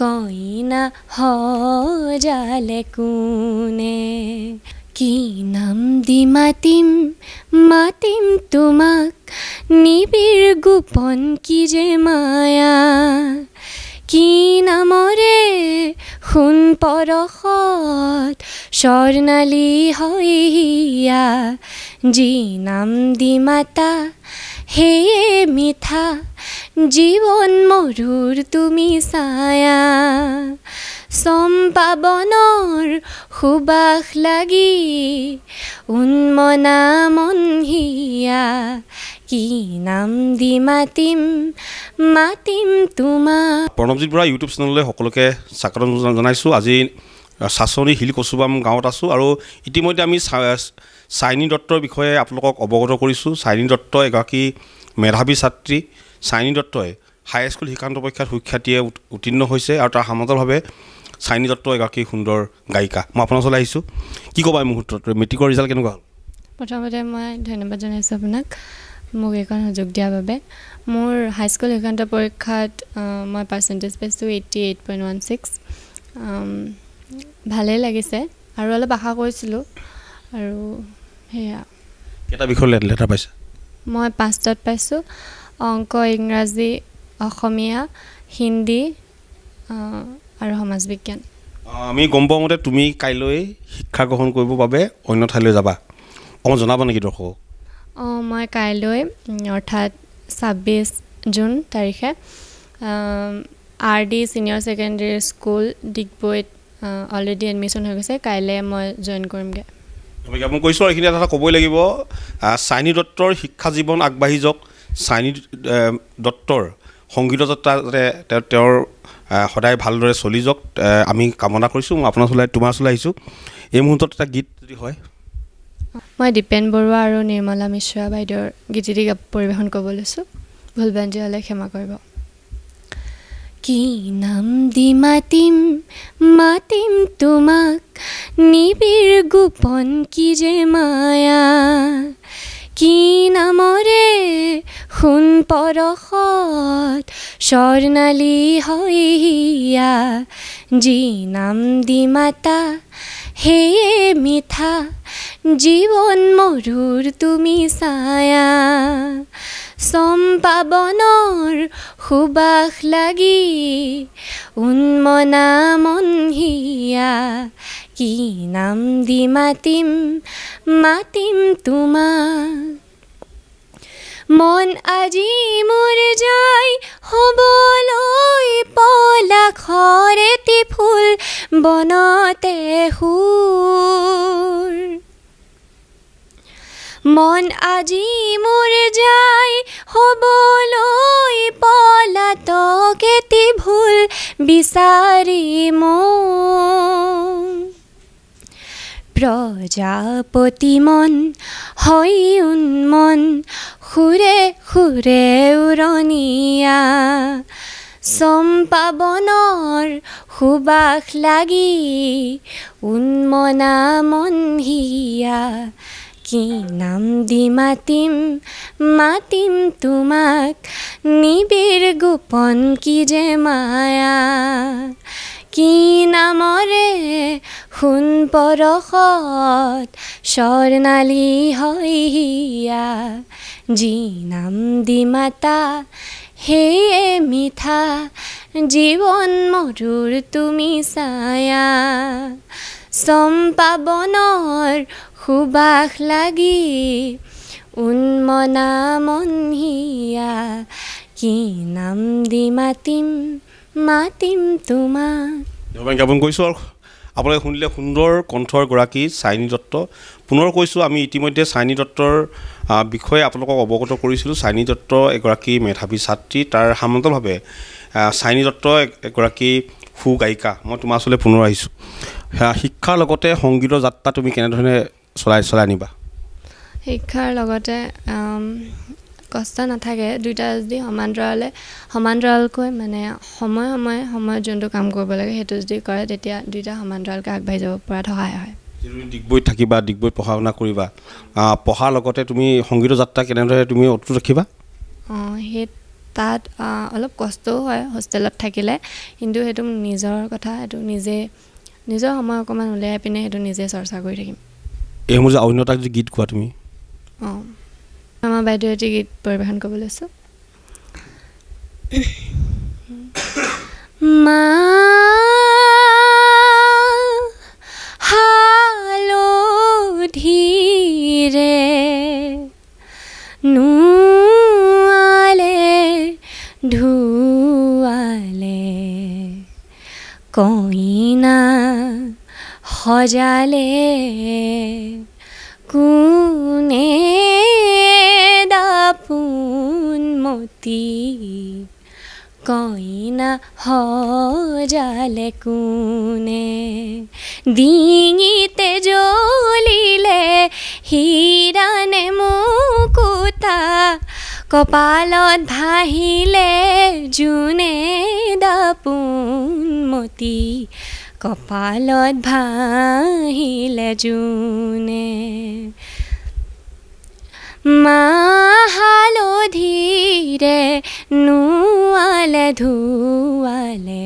কইনা হ জালে কুনে কি নাম দি মাতিম মাতিম তোমাক নিবিড় গোপন কি যে মায়া কি নামৰে সোণ পৰশত স্বৰ্ণালী হইয়া যি নাম দি মাতা সেয়ে মিঠা জীৱন মরুর তুমি ছায়া চম্পাবনৰ সুবাস লাগি উন্মনা মনহিয়া প্ৰণৱজিত দি বৰা ইউটিউব চেনেললৈ সকলোকে স্বাগতম জনাইছোঁ আজি চাচনি শিল কচুবাম গাঁৱত আছোঁ আৰু ইতিমধ্যে আমি চাইনী দত্তৰ বিষয়ে আপোনালোকক অৱগত কৰিছোঁ চাইনী দত্ত এগৰাকী মেধাৱী ছাত্ৰী চাইনী দত্তই হাইস্কুল শিক্ষান্ত পৰীক্ষাত সুখ্যাতিয়ে উত্তীৰ্ণ হৈছে আৰু তাৰ সামগ্ৰভাৱে চাইনী দত্ত এগৰাকী সুন্দৰ গায়িকা মই আপোনাৰ ওচৰলৈ আহিছোঁ কি ক'বা এই মুহূৰ্তত মেট্ৰিকৰ ৰিজাল্ট কেনেকুৱা হ'ল প্ৰথমতে মই ধন্যবাদ জনাইছোঁ আপোনাক মোক এইখন সুযোগ দিয়াৰ বাবে মোৰ হাইস্কুল শিক্ষান্ত পৰীক্ষাত মই পাৰ্চেণ্টেজ পাইছোঁ eighty eight point one six ভালেই লাগিছে আৰু অলপ আশা কৰিছিলোঁ আৰু সেয়া বিষয়লৈ মই পাঁচটাত পাইছোঁ অংক ইংৰাজী অসমীয়া হিন্দী আৰু সমাজ বিজ্ঞান আমি গম পাওঁ মতে তুমি কাইলৈ শিক্ষা গ্ৰহণ কৰিবৰ বাবে অন্য ঠাইলৈ যাবা অকণমান জনাবা নেকি দৰ্শকক অঁ মই কাইলৈ অৰ্থাৎ ছাব্বিছ জুন তাৰিখে R D senior secondary school ডিগবৈত অলৰেডি এডমিশ্যন হৈ গৈছে কাইলৈ মই জইন কৰিমগৈ মই কৈছোঁ এইখিনি এটা ক'বই লাগিব চাইনী দত্তৰ শিক্ষা জীৱন আগবাঢ়ি যাওক চাইনী দত্তৰ সংগীত যাত্ৰা যাতে তেওঁ তেওঁৰ সদায় ভালদৰে চলি যাওক আমি কামনা কৰিছোঁ মই আপোনাৰ ওচৰলৈ তোমাৰ ওচৰলৈ আহিছোঁ এই মুহূৰ্তত এটা গীত যদি হয় মই দীপেন বৰুৱা আৰু নিৰ্মলা মিশ্ৰা বাইদেউৰ গীতিটি পৰিৱেশন ক'ব লৈছোঁ ভুল বেঞ্জি হ'লে ক্ষমা কৰিব কি নাম দি মাতিম মাতিম তোমাক নিবিড় গোপন কি যে মায়া কি নামৰে সোণ পৰসত স্বৰ্ণালী হৈয়া যি নাম দি মাতা হে মিথা জীবন মৰুৰ তুমি ছায়া চম্পাৱনৰ সুবাস লাগি উন্মনা মনহিয়া কি নাম দি মাতিম মাতিম তোমাক মন আজি মোৰ যায় হ'বলৈ কলা খরেতি ফুল বনতে সুৰ মন আজি মোৰ যায় হ'বলৈ পলাতকেতি ভুল বিচাৰি মো প্ৰজাপতি মন হৈ উন্মন সুৰে সুৰে উৰণীয়া চম্পাবনৰ সুবাস লাগি উন্মনা মন হিয়া কি নাম দি মাতিম মাতিম তোমাক নিবিড় গোপন কি যে মায়া কি নামৰে সোণ পৰশত স্বৰ্ণালী হয় হিয়া যি নাম দি মাতা হেয়ে মিঠা জীৱন মধুৰ তুমি ছায়া চম্পাৱনৰ সুবাস লাগি উন্মনা মনহিয়া কি নাম দি মাতিম মাতিম তোমাক জ্ঞাপন কৰিছোঁ আৰু আপোনালোকে শুনিলে সুন্দৰ কণ্ঠৰ গৰাকী চাইনী দত্ত পুনৰ কৈছোঁ আমি ইতিমধ্যে চাইনী দত্তৰ বিষয়ে আপোনালোকক অৱগত কৰিছিলোঁ চাইনী দত্ত এগৰাকী মেধাৱী ছাত্ৰী তাৰ সামান্তভাৱে চাইনী দত্ত এগৰাকী সু গায়িকা মই তোমাৰ ওচৰলৈ পুনৰ আহিছোঁ শিক্ষাৰ লগতে সংগীতৰ যাত্ৰা তুমি কেনেধৰণে চলাই চলাই আনিবা শিক্ষাৰ লগতে কষ্ট নাথাকে দুইটা যদি সমান্তৰালে সমান্তৰালকৈ মানে সময়ে সময়ে সময়ত যোনটো কাম কৰিব লাগে সেইটো যদি কৰে তেতিয়া দুইটা সমান্তৰালকৈ আগবাঢ়ি যাব পৰাত সহায় হয় ডিগবৈত থাকিবা ডিগবৈত পঢ়া শুনা কৰিবা পঢ়াৰ লগতে তুমি সংগীতৰ যাত্ৰা কেনেদৰে তুমি অটুট ৰাখিবা অঁ সেই তাত অলপ কষ্টও হয় হোষ্টেলত থাকিলে কিন্তু সেইটো নিজৰ কথা সেইটো নিজে নিজৰ সময় অকণমান উলিয়াই পিনে সেইটো নিজে চৰ্চা কৰি থাকিম এই এইসমূহ অন্য এটা গীত গোৱা তুমি অঁ আমাৰ বাইদেউ এটি গীত পৰিৱেশন কৰিব লৈছোঁ মা হালধিৰে নুৱালে ধুৱালে কইনা সজালে কোনে দাপুন মতি কইনা জালে কুনে ডিঙিতে জ্বলিলে হিরানে মুকুতা কপালত ভাহিলে জোনে দাপোন মতি কপালত ভাহিলে জোনে মাহালধিৰে নোৱালে ধুৱালে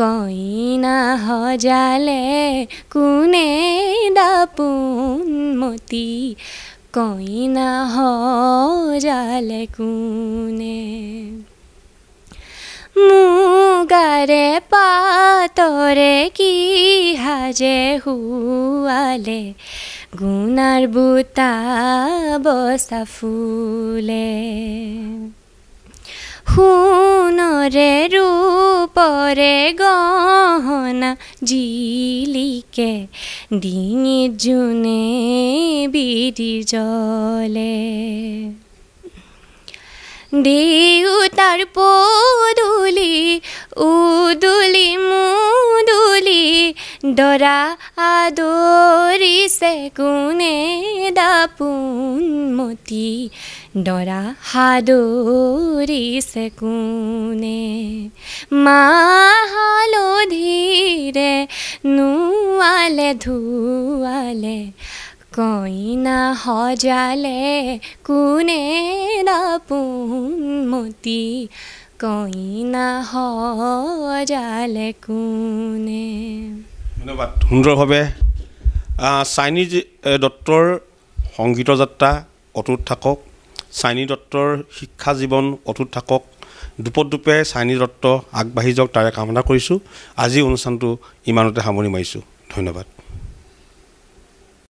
কইনা সজালে কোনে দাপোনমতি কইনা সজালে কোনে মুগাৰে পাতৰে কি হাজে হুয়ালে গুণাৰ বুটা বচা ফুলে সোণৰে রূপরে গহনা জিলিকে ডিঙিত জোনে বিৰি জলে দেউ তার পদুলি উদুলি মুদুলি দরা আদৰিছে কোনে দরা দৰা সাদৰিছে কুনে মা ধীরে নোৱালে ধুৱালে কইনা সজালে কোনে নাপোন মতি কইনা সজালে কোনে ধন্যবাদ সুন্দৰভাৱে চাইনিজ দত্তৰ সংগীতৰ যাত্ৰা অটুট থাকক চাইনি দত্তৰ শিক্ষা জীৱন অটুট থাকক দুপদুপে চাইনি দত্ত আগবাঢ়ি যাওক তাৰে কামনা কৰিছোঁ আজি অনুষ্ঠানটো ইমানতে সামৰি মাৰিছোঁ ধন্যবাদ